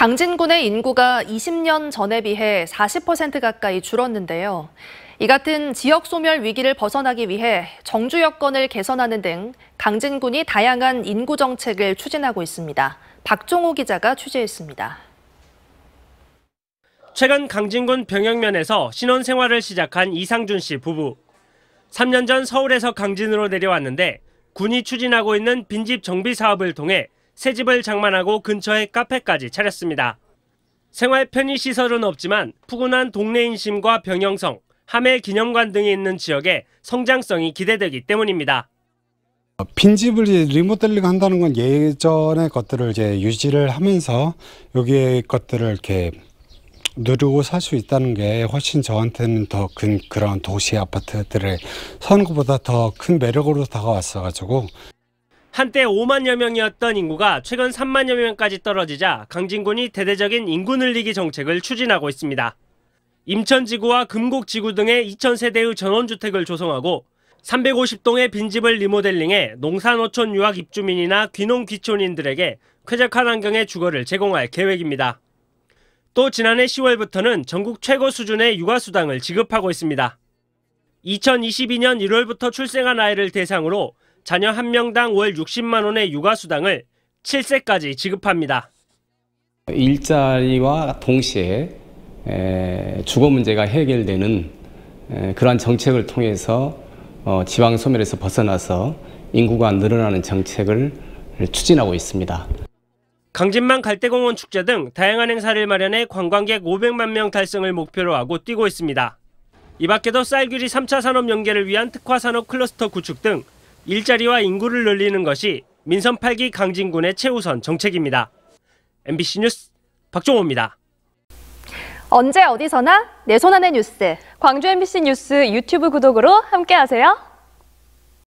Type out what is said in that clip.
강진군의 인구가 20년 전에 비해 40% 가까이 줄었는데요. 이 같은 지역 소멸 위기를 벗어나기 위해 정주 여건을 개선하는 등 강진군이 다양한 인구 정책을 추진하고 있습니다. 박종호 기자가 취재했습니다. 최근 강진군 병영면에서 신혼 생활을 시작한 이상준 씨 부부. 3년 전 서울에서 강진으로 내려왔는데 군이 추진하고 있는 빈집 정비 사업을 통해 새 집을 장만하고 근처에 카페까지 차렸습니다. 생활 편의시설은 없지만 푸근한 동네 인심과 병영성, 함해 기념관 등이 있는 지역의 성장성이 기대되기 때문입니다. 어, 빈집을 리모델링 한다는 건 예전의 것들을 이제 유지를 하면서 여기의 것들을 이렇게 누르고 살 수 있다는 게 훨씬 저한테는 더 큰 그런 도시 아파트들의 선거보다 더 큰 매력으로 다가왔어가지고 한때 5만여 명이었던 인구가 최근 3만여 명까지 떨어지자 강진군이 대대적인 인구 늘리기 정책을 추진하고 있습니다. 임천지구와 금곡지구 등의 2,000세대의 전원주택을 조성하고 350동의 빈집을 리모델링해 농산어촌 유학 입주민이나 귀농 귀촌인들에게 쾌적한 환경의 주거를 제공할 계획입니다. 또 지난해 10월부터는 전국 최고 수준의 육아수당을 지급하고 있습니다. 2022년 1월부터 출생한 아이를 대상으로 자녀 한명당월 60만 원의 육아수당을 7세까지 지급합니다. 일자리와 동시에 주거 문제가 해결되는 그러한 정책을 통해서 어, 지방 소멸에서 벗어나서 인구가 늘어나는 정책을 추진하고 있습니다. 강진만 갈대공원 축제 등 다양한 행사를 마련해 관광객 500만 명 달성을 목표로 하고 뛰고 있습니다. 이 밖에도 쌀규리 3차 산업 연계를 위한 특화 산업 클러스터 구축 등 일자리와 인구를 늘리는 것이 민선 8기 강진군의 최우선 정책입니다. MBC 뉴스 박종호입니다. 언제 어디서나 내 손안의 뉴스. 광주 MBC 뉴스 유튜브 구독으로 함께하세요.